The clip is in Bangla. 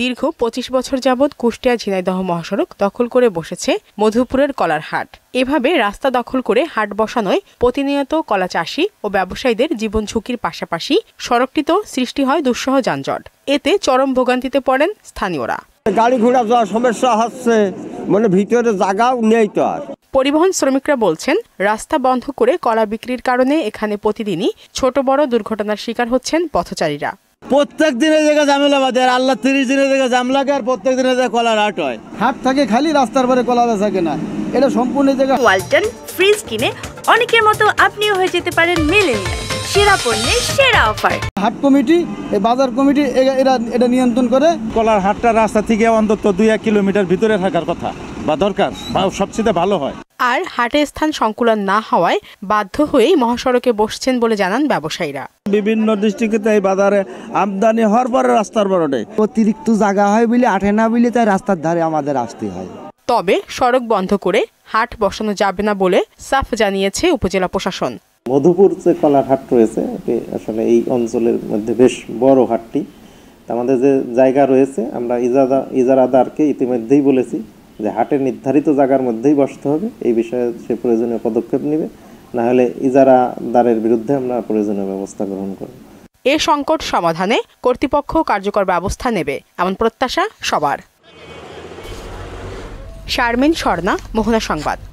দীর্ঘ পঁচিশ বছর যাবৎ কুষ্টিয়া ঝিনাইদহ মহাসড়ক দখল করে বসেছে মধুপুরের কলার হাট এভাবে রাস্তা দখল করে হাট বসানোয় প্রতিনিয়ত কলা চাষি ও ব্যবসায়ীদের জীবন ঝুঁকির পাশাপাশি সড়কটিতেও সৃষ্টি হয় দুঃসহ যানজট এতে চরম ভোগান্তিতে পড়েন স্থানীয়রা গাড়ি ঘোড়া যাওয়ার সমস্যা হচ্ছে মানে ভিতরে জায়গাও নেই তো আর পরিবহন শ্রমিকরা বলছেন রাস্তা বন্ধ করে কলা বিক্রির কারণে এখানে প্রতিদিনই ছোট বড় দুর্ঘটনার শিকার হচ্ছেন পথচারীরা প্রত্যেক দিনের জায়গায় ঝামেলা বাদে আর আল্লাহ তিরিশ দিনের জায়গায় জাম আর প্রত্যেক দিনের জায়গায় কলার হাট হয় হাট থাকে খালি রাস্তার পরে কলা থাকে না এটা সম্পূর্ণ জায়গা ওয়ালটন ফ্রিজ কিনে অনেকের মতো আপনিও হয়ে যেতে পারেন মিলেনিয়া সেরা পণ্যের সেরা অফার হাট কমিটি বাজার কমিটি এরা এটা নিয়ন্ত্রণ করে কলার হাটটা রাস্তা থেকে অন্তত দুই এক কিলোমিটার ভিতরে থাকার কথা বা দরকার সবচেয়ে ভালো হয় আর হাটে স্থান সংকুলন না হওয়ায় বাধ্য হয়েই মহাসড়কে বসছেন বলে জানান ব্যবসায়ীরা বিভিন্ন ডিস্ট্রিক্টে তাই বাজারে আমদানি হওয়ার পরে রাস্তার বড়টে অতিরিক্ত জায়গা হয় বলে আটে না বলে তাই রাস্তার ধারে আমাদের আসতে হয় তবে সড়ক বন্ধ করে হাট বসানো যাবে না বলে সাফ জানিয়েছে উপজেলা প্রশাসন মধুপুর যে কলা হাট রয়েছে এটি আসলে এই অঞ্চলের মধ্যে বেশ বড় হাটটি আমাদের যে জায়গা রয়েছে আমরা ইজারাদারকে ইতিমধ্যেই বলেছি যে হাটের নির্ধারিত জায়গার মধ্যেই বসতে হবে এই বিষয়ে সে প্রয়োজনীয় পদক্ষেপ নেবে না হলে দারের বিরুদ্ধে আমরা প্রয়োজনীয় ব্যবস্থা গ্রহণ করব এ সংকট সমাধানে কর্তৃপক্ষ কার্যকর ব্যবস্থা নেবে এমন প্রত্যাশা সবার শারমিন শর্ণা মোহনা সংবাদ